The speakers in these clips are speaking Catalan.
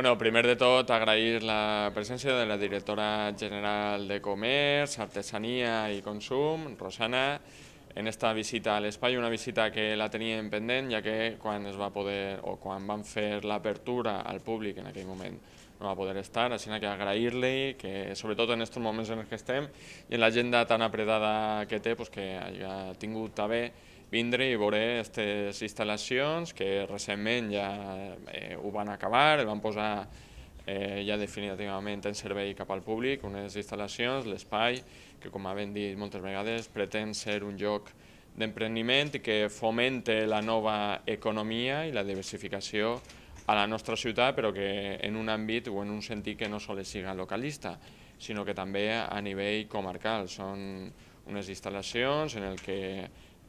Bueno, primer de tot, agrair la presència de la directora general de Comerç, Artesania i Consum, Rosana, en esta visita a l'espai, una visita que la teníem pendent, ja que quan es va poder, o quan van fer l'apertura al públic en aquell moment, no va poder estar, així que agrair-li que, sobretot en aquests moments en els que estem, i en l'agenda tan apretada que té, pues, que hagi tingut a bé vindre i veure aquestes instal·lacions que recentment ja eh, ho van acabar, el van posar eh, ja definitivament en servei cap al públic, unes instal·lacions, l'espai, que com havent dit moltes vegades pretén ser un lloc d'empreniment i que fomente la nova economia i la diversificació a la nostra ciutat, però que en un àmbit o en un sentit que no sols siga localista, sinó que també a nivell comarcal. Són unes instal·lacions en el que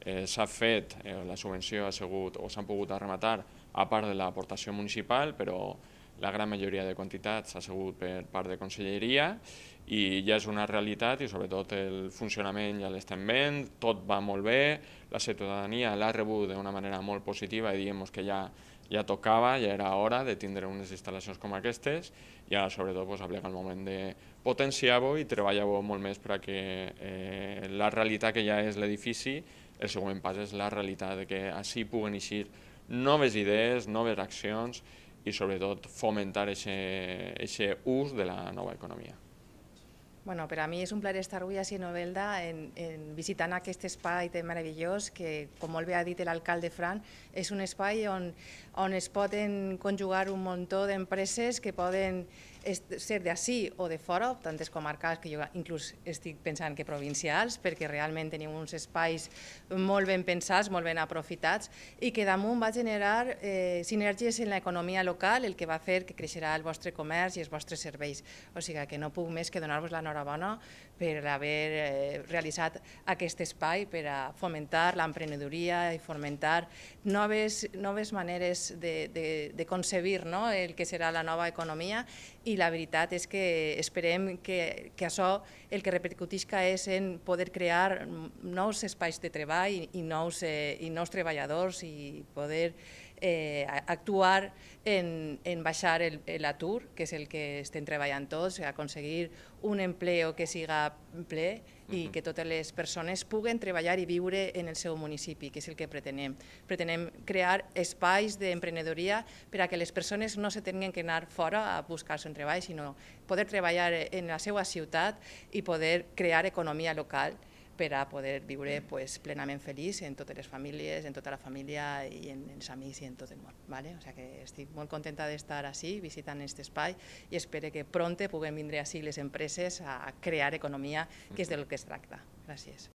Eh, s'ha fet, eh, la subvenció ha sigut o s'han pogut arrematar a part de l'aportació municipal, però la gran majoria de quantitats ha sigut per part de conselleria i ja és una realitat i sobretot el funcionament ja l'estem veient, tot va molt bé, la ciutadania l'ha rebut d'una manera molt positiva i diguem que ja ja tocava, ja era hora de tindre unes instal·lacions com aquestes i ara sobretot pues, aplega el moment de potenciar-ho i treballar-ho molt més perquè eh, la realitat que ja és l'edifici el següent pas és la realitat de que així puguen eixir noves idees, noves accions i sobretot fomentar aquest ús de la nova economia. Bueno, per a mi és un plaer estar avui a Cienovelda en, en visitant aquest espai tan meravellós que, com molt bé ha dit l'alcalde Fran, és un espai on, on es poden conjugar un munt d'empreses que poden ser d'ací o de fora, tantes comarcals que jo inclús estic pensant que provincials, perquè realment tenim uns espais molt ben pensats, molt ben aprofitats, i que damunt va generar eh, sinergies en l'economia local, el que va fer que creixerà el vostre comerç i els vostres serveis. O sigui que no puc més que donar-vos l'enhorabona per haver eh, realitzat aquest espai per a fomentar l'emprenedoria i fomentar noves, noves maneres de, de, de concebir no? el que serà la nova economia i i la veritat és que esperem que, que això el que repercutisca és en poder crear nous espais de treball i nous, eh, i nous treballadors i poder eh, actuar en, en baixar l'atur, que és el que estem treballant tots, aconseguir un empleo que siga ple i que totes les persones puguen treballar i viure en el seu municipi, que és el que pretenem. Pretenem crear espais d'emprenedoria per a que les persones no se tinguin que anar fora a buscar-se un treball, sinó poder treballar en la seva ciutat i poder crear economia local per a poder viure mm. pues, plenament feliç en totes les famílies, en tota la família i en, els amics i en tot el món. ¿vale? O sea que estic molt contenta d'estar així visitant aquest espai i espero que pronte puguem vindre així les empreses a crear economia, que és mm-hmm. del que es tracta. Gràcies.